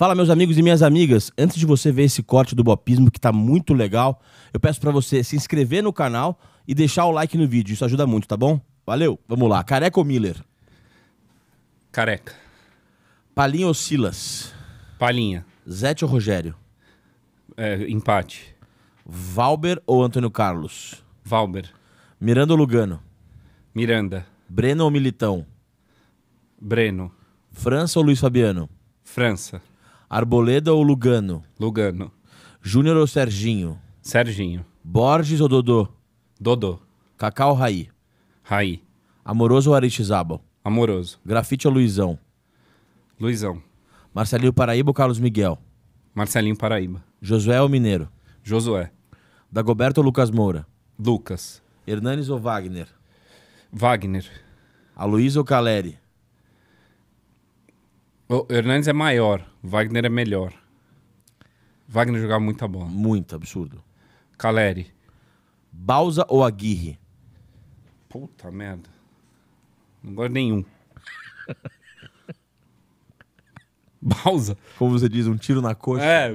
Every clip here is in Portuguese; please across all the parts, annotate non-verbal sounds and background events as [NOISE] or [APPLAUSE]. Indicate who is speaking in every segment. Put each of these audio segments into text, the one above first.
Speaker 1: Fala, meus amigos e minhas amigas. Antes de você ver esse corte do Bopismo, que está muito legal, eu peço para você se inscrever no canal e deixar o like no vídeo. Isso ajuda muito, tá bom? Valeu. Vamos lá. Careca ou Miller? Careca. Palinha ou Silas? Palinha. Zete ou Rogério? É, empate. Valber ou Antônio Carlos? Valber. Miranda ou Lugano? Miranda. Breno ou Militão? Breno. França ou Luiz Fabiano? França. Arboleda ou Lugano? Lugano. Júnior ou Serginho? Serginho. Borges ou Dodô? Dodô. Cacau ou Raí? Raí. Amoroso ou Aristizábal? Amoroso. Grafite ou Luizão? Luizão. Marcelinho Paraíba ou Carlos Miguel? Marcelinho Paraíba. Josué ou Mineiro? Josué. Dagoberto ou Lucas Moura? Lucas. Hernanes ou Wagner? Wagner. Aloysio ou Caleri? O Hernandes é maior, Wagner é melhor. Wagner jogava muita bola. Muito, absurdo. Caleri. Balsa ou Aguirre? Puta merda. Não gosto nenhum. [LAUGHS] Balsa. Como você diz, um tiro na coxa. É,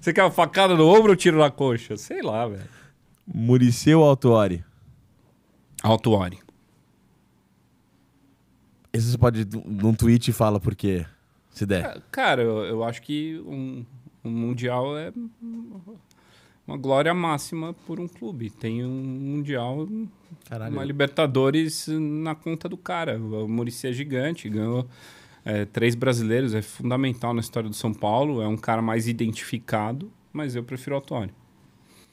Speaker 1: você quer uma facada no ombro ou tiro na coxa? Sei lá, velho. Muriceu ou Altuari? Altuari. Esse você pode num tweet e fala por quê se der? Cara, eu, eu acho que um, um Mundial é uma glória máxima por um clube. Tem um Mundial, Caralho. uma Libertadores na conta do cara. O Murici é gigante, ganhou é, três brasileiros, é fundamental na história do São Paulo, é um cara mais identificado, mas eu prefiro o Antônio.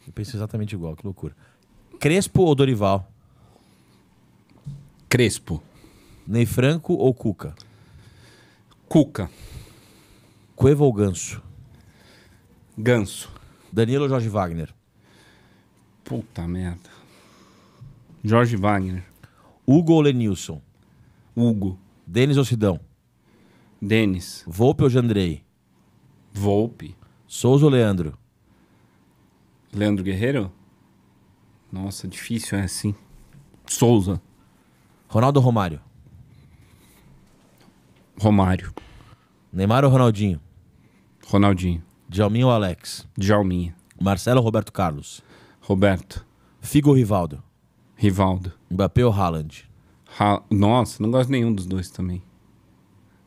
Speaker 1: Eu penso exatamente igual, que loucura. Crespo ou Dorival? Crespo. Ney Franco ou Cuca? Cuca. Cueva ou Ganso? Ganso. Danilo ou Jorge Wagner? Puta merda. Jorge Wagner. Hugo ou Lenilson? Hugo. Denis ou Sidão? Denis. Volpe ou Jandrei? Volpe. Souza ou Leandro? Leandro Guerreiro? Nossa, difícil é assim. Souza. Ronaldo ou Romário? Romário. Neymar ou Ronaldinho? Ronaldinho. Djalminha ou Alex? Djalminha. Marcelo ou Roberto Carlos? Roberto. Figo ou Rivaldo? Rivaldo. Mbappé ou Haaland? Ha Nossa, não gosto nenhum dos dois também.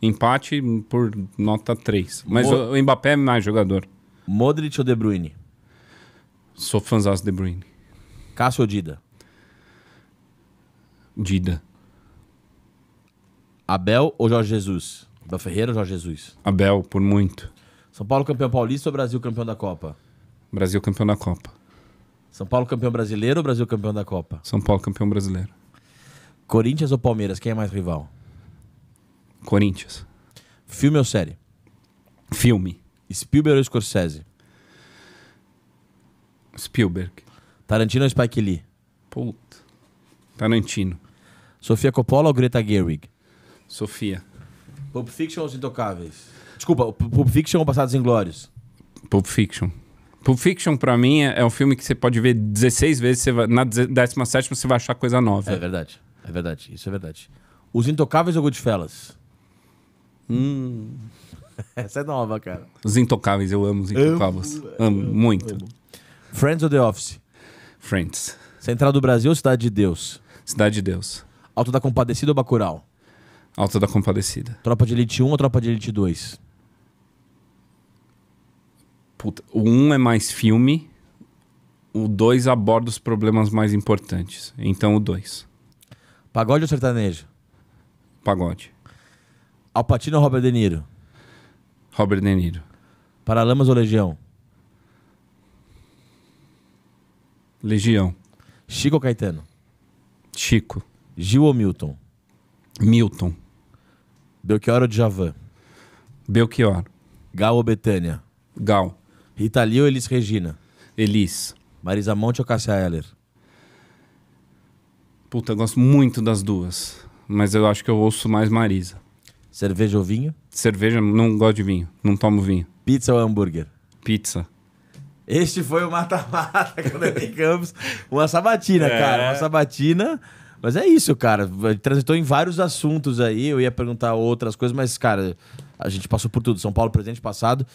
Speaker 1: Empate por nota 3. Mas Mo o Mbappé é mais jogador. Modric ou De Bruyne? Sou fãzão De Bruyne. Cássio ou Dida? Dida. Abel ou Jorge Jesus? Abel Ferreira ou Jorge Jesus? Abel, por muito. São Paulo campeão paulista ou Brasil campeão da Copa? Brasil campeão da Copa. São Paulo campeão brasileiro ou Brasil campeão da Copa? São Paulo campeão brasileiro. Corinthians ou Palmeiras? Quem é mais rival? Corinthians. Filme ou série? Filme. Spielberg ou Scorsese? Spielberg. Tarantino ou Spike Lee? Puta. Tarantino. Sofia Coppola ou Greta Gerwig? Sofia. Pulp Fiction ou Os Intocáveis? Desculpa, Pulp Fiction ou Passados glórias. Pulp Fiction. Pulp Fiction, pra mim, é, é um filme que você pode ver 16 vezes, você vai, na 17 você vai achar coisa nova. É verdade, é verdade, isso é verdade. Os Intocáveis ou Goodfellas? Hum. [LAUGHS] Essa é nova, cara. Os Intocáveis, eu amo os Intocáveis. Amo, amo, amo muito. Amo. Friends ou The Office? Friends. Central do Brasil ou Cidade de Deus? Cidade de Deus. Alto da Compadecida ou Bacurau? Alta da Compadecida. Tropa de Elite 1 ou Tropa de Elite 2? Puta, o 1 é mais filme, o 2 aborda os problemas mais importantes. Então o 2. Pagode ou sertanejo? Pagode. Alpatino ou Robert De Niro? Robert De Niro. Paralamas ou Legião? Legião. Chico ou Caetano? Chico. Gil ou Milton? Milton. Belchior ou Djavan? Belchior. Gal ou Betânia? Gal. Rita Lee ou Elis Regina? Elis. Marisa Monte ou Cássia Heller? Puta, eu gosto muito das duas. Mas eu acho que eu ouço mais Marisa. Cerveja ou vinho? Cerveja, não gosto de vinho. Não tomo vinho. Pizza ou hambúrguer? Pizza. Este foi o mata-mata quando [LAUGHS] eu Campos. Uma sabatina, é. cara. Uma sabatina. Mas é isso, cara. Transitou em vários assuntos aí. Eu ia perguntar outras coisas, mas, cara, a gente passou por tudo. São Paulo, presente, passado.